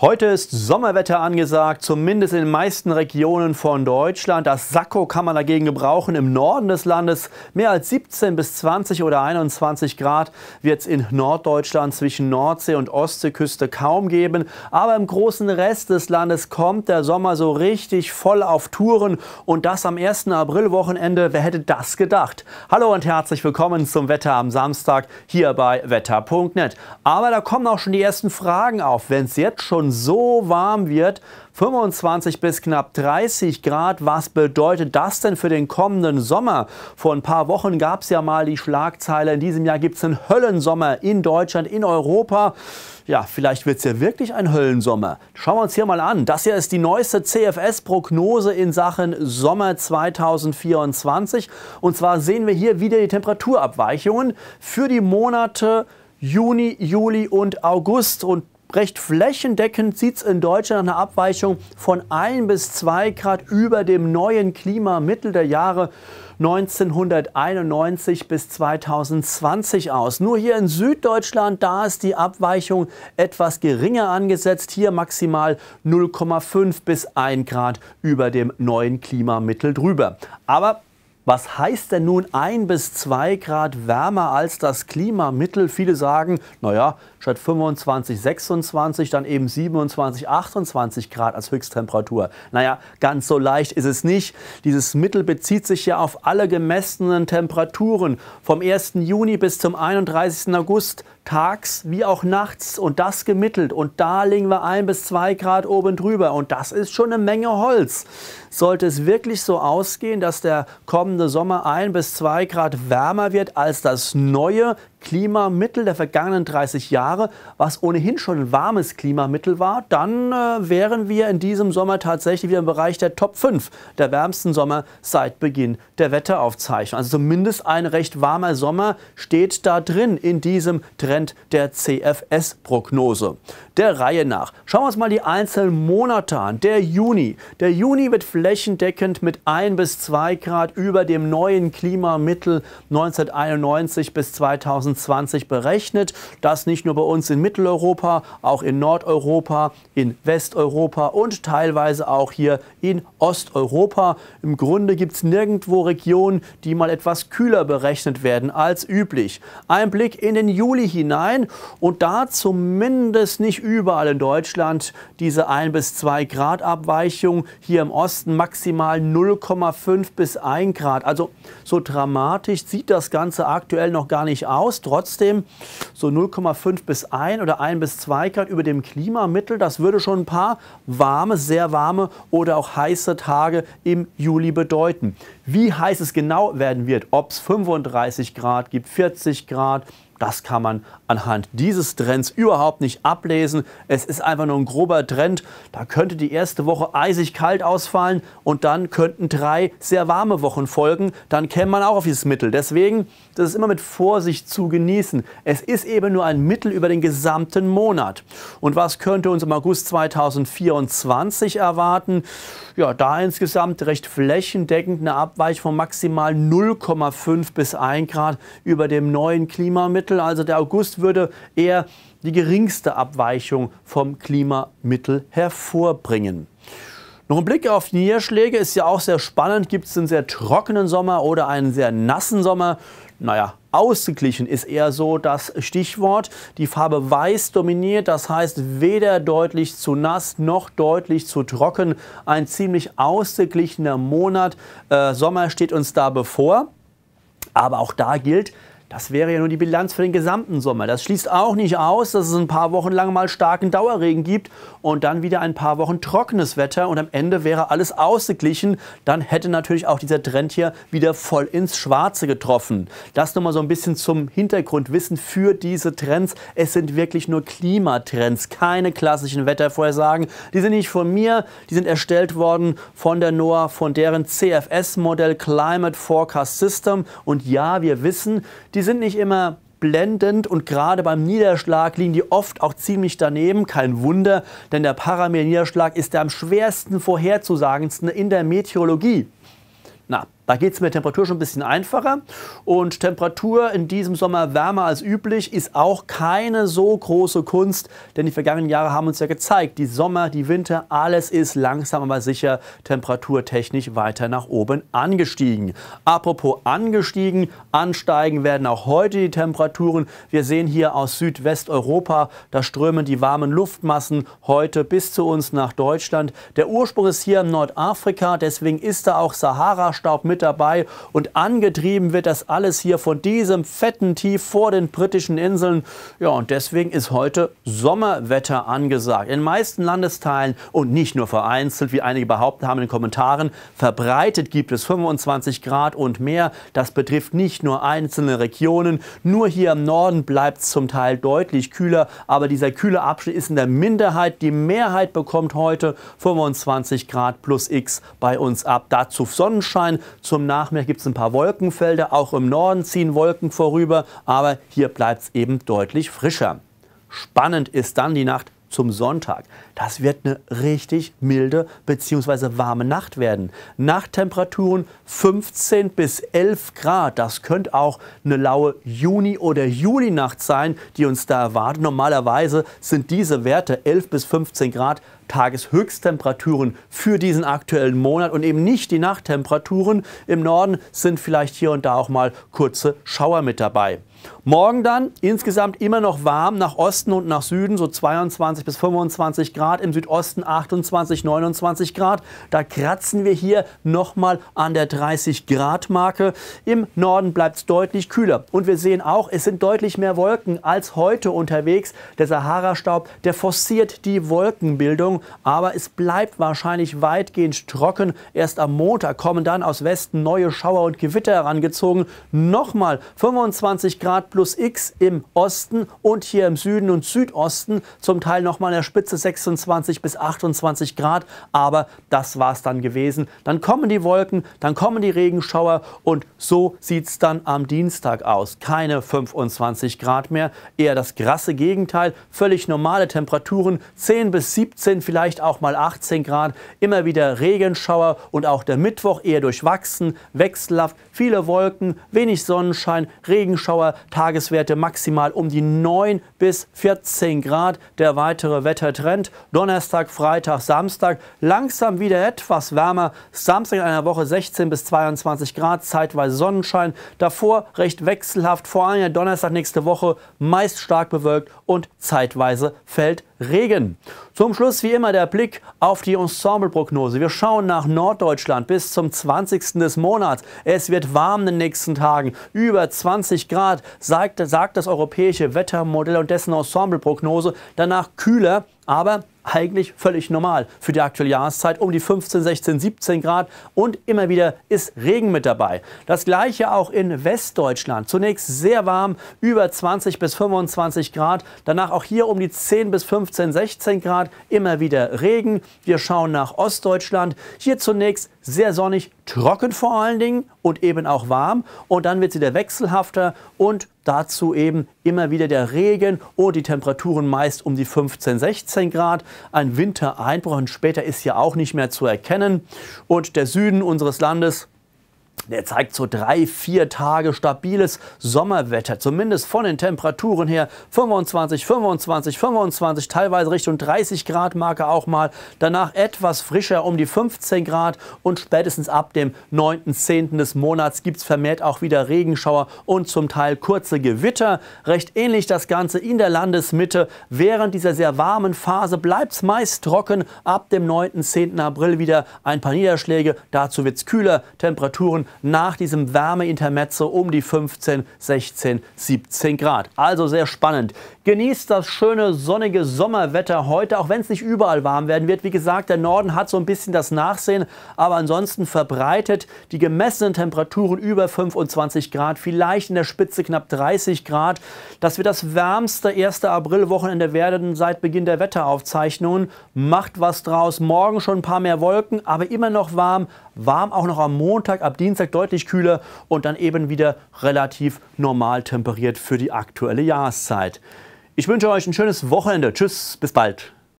Heute ist Sommerwetter angesagt, zumindest in den meisten Regionen von Deutschland. Das Sakko kann man dagegen gebrauchen. Im Norden des Landes mehr als 17 bis 20 oder 21 Grad wird es in Norddeutschland zwischen Nordsee und Ostseeküste kaum geben. Aber im großen Rest des Landes kommt der Sommer so richtig voll auf Touren und das am 1. Aprilwochenende. Wer hätte das gedacht? Hallo und herzlich willkommen zum Wetter am Samstag hier bei wetter.net. Aber da kommen auch schon die ersten Fragen auf. Wenn es jetzt schon schon so warm wird. 25 bis knapp 30 Grad. Was bedeutet das denn für den kommenden Sommer? Vor ein paar Wochen gab es ja mal die Schlagzeile, in diesem Jahr gibt es einen Höllensommer in Deutschland, in Europa. Ja, vielleicht wird es ja wirklich ein Höllensommer. Schauen wir uns hier mal an. Das hier ist die neueste CFS-Prognose in Sachen Sommer 2024. Und zwar sehen wir hier wieder die Temperaturabweichungen für die Monate Juni, Juli und August. Und recht flächendeckend sieht es in Deutschland eine Abweichung von 1 bis 2 Grad über dem neuen Klimamittel der Jahre 1991 bis 2020 aus. Nur hier in Süddeutschland, da ist die Abweichung etwas geringer angesetzt, hier maximal 0,5 bis 1 Grad über dem neuen Klimamittel drüber. Aber was heißt denn nun ein bis zwei Grad wärmer als das Klimamittel? Viele sagen, naja, statt 25, 26 dann eben 27, 28 Grad als Höchsttemperatur. Naja, ganz so leicht ist es nicht. Dieses Mittel bezieht sich ja auf alle gemessenen Temperaturen vom 1. Juni bis zum 31. August, tags wie auch nachts und das gemittelt. Und da legen wir ein bis zwei Grad oben drüber und das ist schon eine Menge Holz. Sollte es wirklich so ausgehen, dass der kommende Sommer ein bis zwei Grad wärmer wird als das neue Klimamittel der vergangenen 30 Jahre, was ohnehin schon ein warmes Klimamittel war, dann äh, wären wir in diesem Sommer tatsächlich wieder im Bereich der Top 5 der wärmsten Sommer seit Beginn der Wetteraufzeichnung. Also zumindest ein recht warmer Sommer steht da drin in diesem Trend der CFS-Prognose. Der Reihe nach. Schauen wir uns mal die einzelnen Monate an. Der Juni. Der Juni wird flächendeckend mit 1 bis 2 Grad über dem neuen Klimamittel 1991 bis 2000 2020 berechnet. Das nicht nur bei uns in Mitteleuropa, auch in Nordeuropa, in Westeuropa und teilweise auch hier in Osteuropa. Im Grunde gibt es nirgendwo Regionen, die mal etwas kühler berechnet werden als üblich. Ein Blick in den Juli hinein und da zumindest nicht überall in Deutschland diese 1 bis 2 Grad Abweichung. Hier im Osten maximal 0,5 bis 1 Grad. Also so dramatisch sieht das Ganze aktuell noch gar nicht aus trotzdem so 0,5 bis 1 oder 1 bis 2 Grad über dem Klimamittel. Das würde schon ein paar warme, sehr warme oder auch heiße Tage im Juli bedeuten. Wie heiß es genau werden wird, ob es 35 Grad gibt, 40 Grad, das kann man anhand dieses Trends überhaupt nicht ablesen. Es ist einfach nur ein grober Trend. Da könnte die erste Woche eisig kalt ausfallen und dann könnten drei sehr warme Wochen folgen. Dann käme man auch auf dieses Mittel. Deswegen, das ist immer mit Vorsicht zu genießen. Es ist eben nur ein Mittel über den gesamten Monat. Und was könnte uns im August 2024 erwarten? Ja, da insgesamt recht flächendeckend eine Abweichung von maximal 0,5 bis 1 Grad über dem neuen Klimamittel. Mittel. Also der August würde eher die geringste Abweichung vom Klimamittel hervorbringen. Noch ein Blick auf die Niederschläge ist ja auch sehr spannend. Gibt es einen sehr trockenen Sommer oder einen sehr nassen Sommer? Naja, ausgeglichen ist eher so das Stichwort. Die Farbe weiß dominiert, das heißt weder deutlich zu nass noch deutlich zu trocken. Ein ziemlich ausgeglichener Monat. Äh, Sommer steht uns da bevor. Aber auch da gilt, das wäre ja nur die Bilanz für den gesamten Sommer. Das schließt auch nicht aus, dass es ein paar Wochen lang mal starken Dauerregen gibt und dann wieder ein paar Wochen trockenes Wetter und am Ende wäre alles ausgeglichen. Dann hätte natürlich auch dieser Trend hier wieder voll ins Schwarze getroffen. Das nochmal so ein bisschen zum Hintergrundwissen für diese Trends. Es sind wirklich nur Klimatrends, keine klassischen Wettervorhersagen. Die sind nicht von mir, die sind erstellt worden von der NOAA, von deren CFS-Modell Climate Forecast System. Und ja, wir wissen, die die sind nicht immer blendend und gerade beim Niederschlag liegen die oft auch ziemlich daneben. Kein Wunder, denn der Parameterniederschlag ist der am schwersten vorherzusagendsten in der Meteorologie. Da geht es mit der Temperatur schon ein bisschen einfacher. Und Temperatur in diesem Sommer wärmer als üblich ist auch keine so große Kunst, denn die vergangenen Jahre haben uns ja gezeigt, die Sommer, die Winter, alles ist langsam aber sicher temperaturtechnisch weiter nach oben angestiegen. Apropos angestiegen, ansteigen werden auch heute die Temperaturen. Wir sehen hier aus Südwesteuropa, da strömen die warmen Luftmassen heute bis zu uns nach Deutschland. Der Ursprung ist hier in Nordafrika, deswegen ist da auch Sahara-Staub mit mit dabei. Und angetrieben wird das alles hier von diesem fetten Tief vor den britischen Inseln. Ja, und deswegen ist heute Sommerwetter angesagt. In meisten Landesteilen und nicht nur vereinzelt, wie einige behaupten haben in den Kommentaren, verbreitet gibt es 25 Grad und mehr. Das betrifft nicht nur einzelne Regionen. Nur hier im Norden bleibt es zum Teil deutlich kühler. Aber dieser kühle Abschnitt ist in der Minderheit. Die Mehrheit bekommt heute 25 Grad plus X bei uns ab. Dazu Sonnenschein, zum Nachmittag gibt es ein paar Wolkenfelder. Auch im Norden ziehen Wolken vorüber, aber hier bleibt es eben deutlich frischer. Spannend ist dann die Nacht zum Sonntag. Das wird eine richtig milde bzw. warme Nacht werden. Nachttemperaturen 15 bis 11 Grad. Das könnte auch eine laue Juni- oder Julinacht sein, die uns da erwartet. Normalerweise sind diese Werte 11 bis 15 Grad Tageshöchsttemperaturen für diesen aktuellen Monat und eben nicht die Nachttemperaturen. Im Norden sind vielleicht hier und da auch mal kurze Schauer mit dabei. Morgen dann insgesamt immer noch warm nach Osten und nach Süden, so 22 bis 25 Grad, im Südosten 28, 29 Grad. Da kratzen wir hier nochmal an der 30 Grad Marke. Im Norden bleibt es deutlich kühler. Und wir sehen auch, es sind deutlich mehr Wolken als heute unterwegs. Der Sahara-Staub, der forciert die Wolkenbildung, aber es bleibt wahrscheinlich weitgehend trocken. Erst am Montag kommen dann aus Westen neue Schauer und Gewitter herangezogen. Nochmal 25 Grad Grad plus X im Osten und hier im Süden und Südosten. Zum Teil nochmal in der Spitze 26 bis 28 Grad, aber das war es dann gewesen. Dann kommen die Wolken, dann kommen die Regenschauer und so sieht es dann am Dienstag aus. Keine 25 Grad mehr, eher das krasse Gegenteil. Völlig normale Temperaturen, 10 bis 17, vielleicht auch mal 18 Grad. Immer wieder Regenschauer und auch der Mittwoch eher durchwachsen, wechselhaft, viele Wolken, wenig Sonnenschein, Regenschauer, Tageswerte maximal um die 9 bis 14 Grad. Der weitere Wettertrend Donnerstag, Freitag, Samstag langsam wieder etwas wärmer. Samstag in einer Woche 16 bis 22 Grad, zeitweise Sonnenschein. Davor recht wechselhaft, vor allem Donnerstag nächste Woche meist stark bewölkt und zeitweise fällt Regen. Zum Schluss wie immer der Blick auf die Ensembleprognose. Wir schauen nach Norddeutschland bis zum 20. des Monats. Es wird warm in den nächsten Tagen. Über 20 Grad, sagt, sagt das europäische Wettermodell und dessen Ensembleprognose. Danach kühler, aber eigentlich völlig normal für die aktuelle Jahreszeit, um die 15, 16, 17 Grad und immer wieder ist Regen mit dabei. Das gleiche auch in Westdeutschland. Zunächst sehr warm, über 20 bis 25 Grad, danach auch hier um die 10 bis 15, 16 Grad, immer wieder Regen. Wir schauen nach Ostdeutschland. Hier zunächst sehr sonnig, trocken vor allen Dingen und eben auch warm. Und dann wird sie der wechselhafter und dazu eben immer wieder der Regen und die Temperaturen meist um die 15, 16 Grad. Ein Wintereinbruch und später ist ja auch nicht mehr zu erkennen. Und der Süden unseres Landes der zeigt so drei, vier Tage stabiles Sommerwetter, zumindest von den Temperaturen her. 25, 25, 25, teilweise Richtung 30 Grad Marke auch mal. Danach etwas frischer um die 15 Grad und spätestens ab dem 9.10. des Monats gibt es vermehrt auch wieder Regenschauer und zum Teil kurze Gewitter. Recht ähnlich das Ganze in der Landesmitte. Während dieser sehr warmen Phase bleibt es meist trocken. Ab dem 9.10. April wieder ein paar Niederschläge. Dazu wird es kühler. Temperaturen nach diesem Wärmeintermezzo um die 15, 16, 17 Grad. Also sehr spannend. Genießt das schöne sonnige Sommerwetter heute, auch wenn es nicht überall warm werden wird. Wie gesagt, der Norden hat so ein bisschen das Nachsehen, aber ansonsten verbreitet die gemessenen Temperaturen über 25 Grad, vielleicht in der Spitze knapp 30 Grad. Das wird das wärmste 1. Aprilwochenende werden seit Beginn der Wetteraufzeichnungen. Macht was draus. Morgen schon ein paar mehr Wolken, aber immer noch warm. Warm auch noch am Montag ab Dienstag. Dienstag deutlich kühler und dann eben wieder relativ normal temperiert für die aktuelle Jahreszeit. Ich wünsche euch ein schönes Wochenende. Tschüss, bis bald.